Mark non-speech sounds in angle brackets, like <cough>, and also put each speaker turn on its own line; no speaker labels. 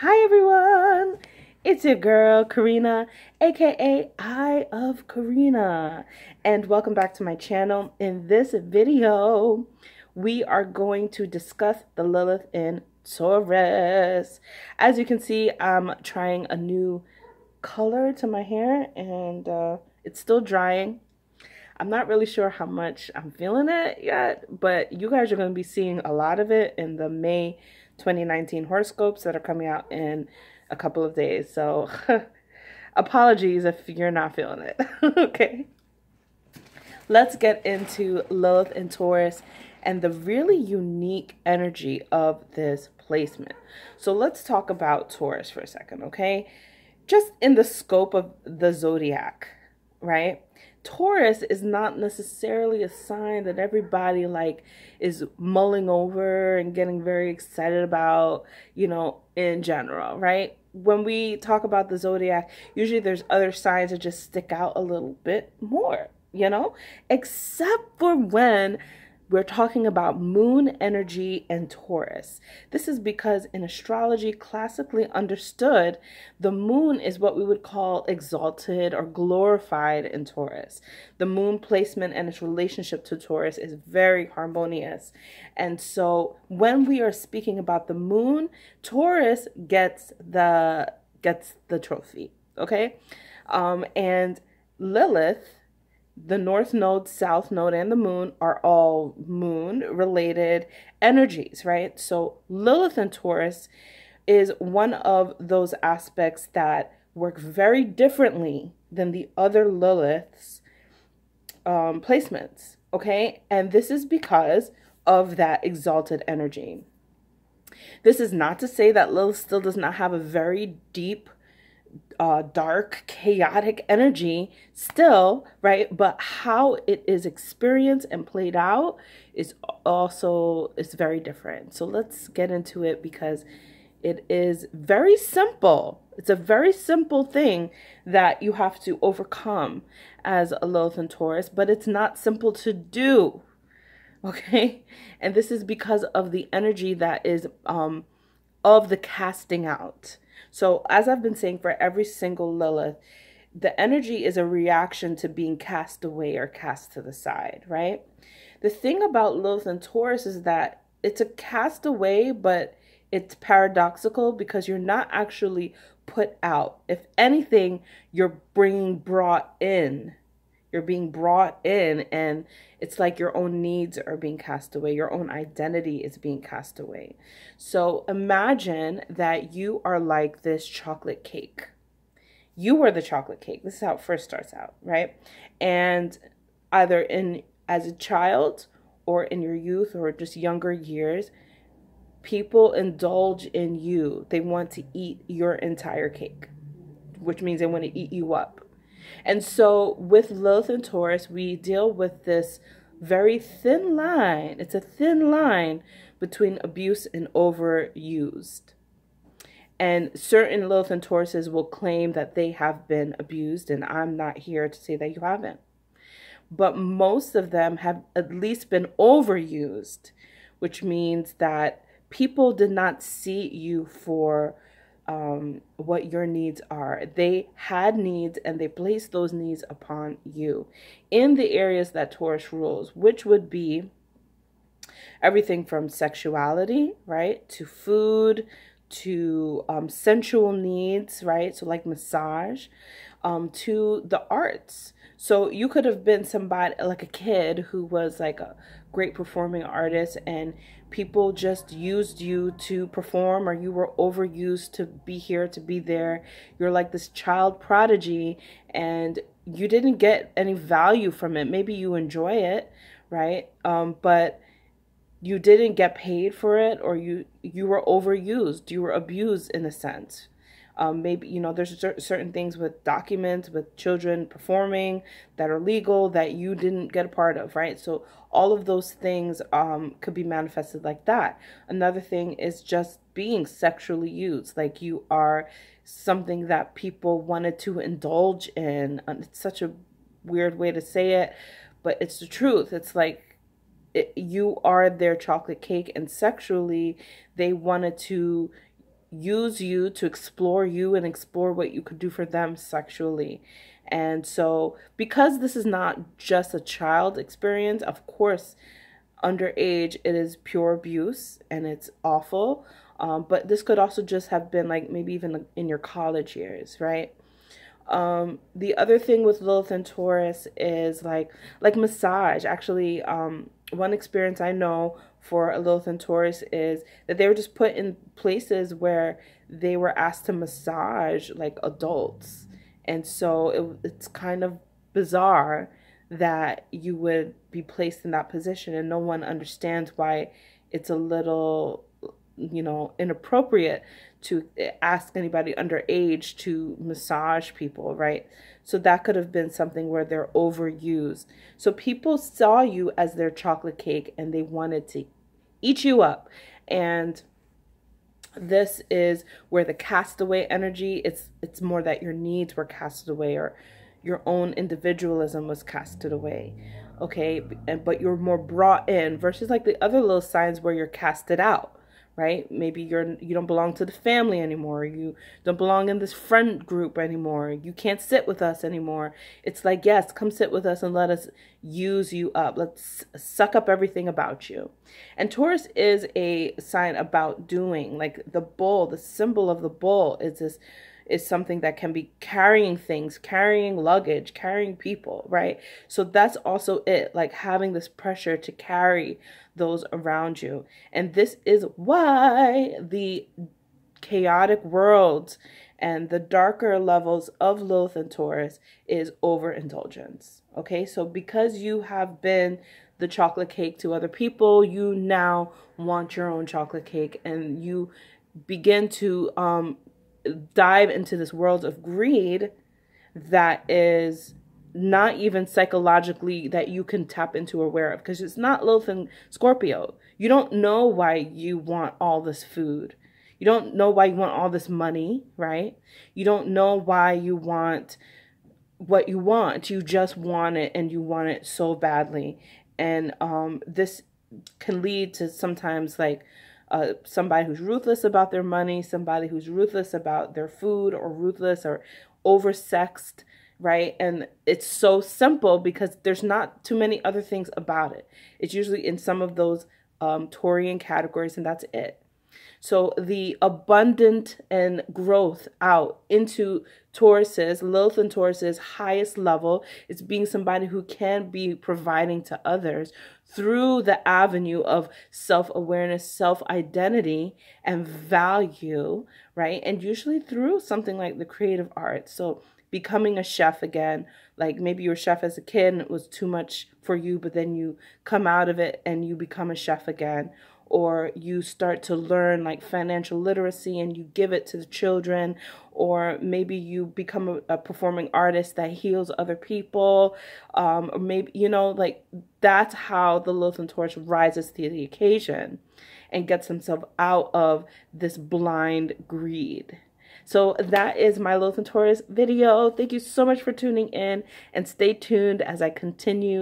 Hi everyone, it's your girl Karina, aka I of Karina, and welcome back to my channel. In this video, we are going to discuss the Lilith in Taurus. As you can see, I'm trying a new color to my hair and uh, it's still drying. I'm not really sure how much I'm feeling it yet, but you guys are going to be seeing a lot of it in the May 2019 horoscopes that are coming out in a couple of days. So <laughs> apologies if you're not feeling it. <laughs> okay. Let's get into Lilith and Taurus and the really unique energy of this placement. So let's talk about Taurus for a second, okay? Just in the scope of the zodiac, right? Taurus is not necessarily a sign that everybody like is mulling over and getting very excited about, you know, in general, right? When we talk about the zodiac, usually there's other signs that just stick out a little bit more, you know, except for when we're talking about moon energy and Taurus. This is because in astrology, classically understood, the moon is what we would call exalted or glorified in Taurus. The moon placement and its relationship to Taurus is very harmonious. And so when we are speaking about the moon, Taurus gets the gets the trophy, okay? Um, and Lilith the north node, south node, and the moon are all moon related energies, right? So Lilith and Taurus is one of those aspects that work very differently than the other Lilith's um, placements, okay? And this is because of that exalted energy. This is not to say that Lilith still does not have a very deep uh, dark, chaotic energy still, right? But how it is experienced and played out is also is very different. So let's get into it because it is very simple. It's a very simple thing that you have to overcome as a Lilith Taurus, but it's not simple to do. <laughs> Okay? And this is because of the energy that is um, of the casting out so, as I've been saying for every single Lilith, the energy is a reaction to being cast away or cast to the side, right? The thing about Lilith and Taurus is that it's a cast away, but it's paradoxical because you're not actually put out. If anything, you're bringing brought in, you're being brought in, and it's like your own needs are being cast away, your own identity is being cast away. So imagine that you are like this chocolate cake. You are the chocolate cake. This is how it first starts out, right? And either in as a child or in your youth or just younger years, people indulge in you. They want to eat your entire cake, which means they want to eat you up. And so with Lilith and Taurus, we deal with this very thin line. It's a thin line between abuse and overused. And certain Lilith and Tauruses will claim that they have been abused, and I'm not here to say that you haven't. But most of them have at least been overused, which means that people did not see you for um, what your needs are. They had needs and they placed those needs upon you in the areas that Taurus rules, which would be everything from sexuality, right, to food, to um, sensual needs, right? So, like massage, um, to the arts. So, you could have been somebody like a kid who was like a great performing artist, and people just used you to perform, or you were overused to be here, to be there. You're like this child prodigy, and you didn't get any value from it. Maybe you enjoy it, right? Um, but you didn't get paid for it or you you were overused you were abused in a sense um, maybe you know there's certain things with documents with children performing that are legal that you didn't get a part of right so all of those things um, could be manifested like that another thing is just being sexually used like you are something that people wanted to indulge in it's such a weird way to say it but it's the truth it's like it, you are their chocolate cake and sexually they wanted to use you to explore you and explore what you could do for them sexually and so because this is not just a child experience of course underage it is pure abuse and it's awful um, but this could also just have been like maybe even in your college years right um, the other thing with Lilith and Taurus is like like massage. Actually, um, one experience I know for a Lilith and Taurus is that they were just put in places where they were asked to massage like adults, and so it, it's kind of bizarre that you would be placed in that position, and no one understands why it's a little you know, inappropriate to ask anybody underage to massage people, right? So that could have been something where they're overused. So people saw you as their chocolate cake and they wanted to eat you up. And this is where the castaway energy, it's it's more that your needs were casted away or your own individualism was casted away. Okay, and but you're more brought in versus like the other little signs where you're casted out right maybe you're you don't belong to the family anymore you don't belong in this friend group anymore you can't sit with us anymore it's like yes come sit with us and let us use you up let's suck up everything about you and taurus is a sign about doing like the bull the symbol of the bull is this is something that can be carrying things, carrying luggage, carrying people, right? So that's also it, like having this pressure to carry those around you. And this is why the chaotic world and the darker levels of Lilith and Taurus is overindulgence. Okay, so because you have been the chocolate cake to other people, you now want your own chocolate cake and you begin to um, dive into this world of greed that is not even psychologically that you can tap into aware of because it's not Lilith and Scorpio. You don't know why you want all this food. You don't know why you want all this money, right? You don't know why you want what you want. You just want it and you want it so badly. And um, this can lead to sometimes like uh, somebody who's ruthless about their money, somebody who's ruthless about their food or ruthless or oversexed, right? And it's so simple because there's not too many other things about it. It's usually in some of those um, Taurian categories and that's it. So the abundant and growth out into Taurus's, Lilith and Taurus's highest level is being somebody who can be providing to others through the avenue of self-awareness, self-identity, and value, right? And usually through something like the creative arts. So becoming a chef again, like maybe you were a chef as a kid and it was too much for you, but then you come out of it and you become a chef again or you start to learn like financial literacy and you give it to the children or maybe you become a, a performing artist that heals other people um, or maybe you know like that's how the lilith torch rises to the occasion and gets himself out of this blind greed so that is my Loth and Taurus video. Thank you so much for tuning in and stay tuned as I continue.